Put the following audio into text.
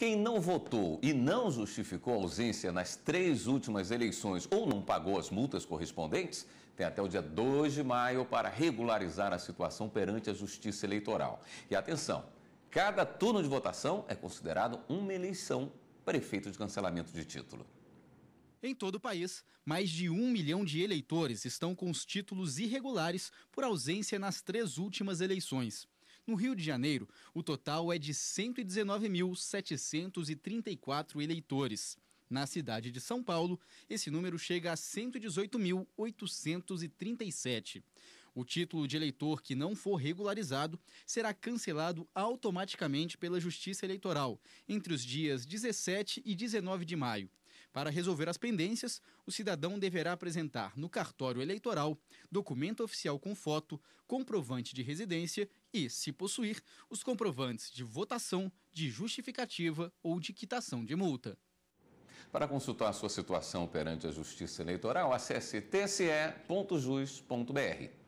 Quem não votou e não justificou a ausência nas três últimas eleições ou não pagou as multas correspondentes, tem até o dia 2 de maio para regularizar a situação perante a Justiça Eleitoral. E atenção, cada turno de votação é considerado uma eleição para efeito de cancelamento de título. Em todo o país, mais de um milhão de eleitores estão com os títulos irregulares por ausência nas três últimas eleições. No Rio de Janeiro, o total é de 119.734 eleitores. Na cidade de São Paulo, esse número chega a 118.837. O título de eleitor que não for regularizado será cancelado automaticamente pela Justiça Eleitoral entre os dias 17 e 19 de maio. Para resolver as pendências, o cidadão deverá apresentar no cartório eleitoral documento oficial com foto, comprovante de residência e, se possuir, os comprovantes de votação, de justificativa ou de quitação de multa. Para consultar a sua situação perante a Justiça Eleitoral, acesse tse.jus.br.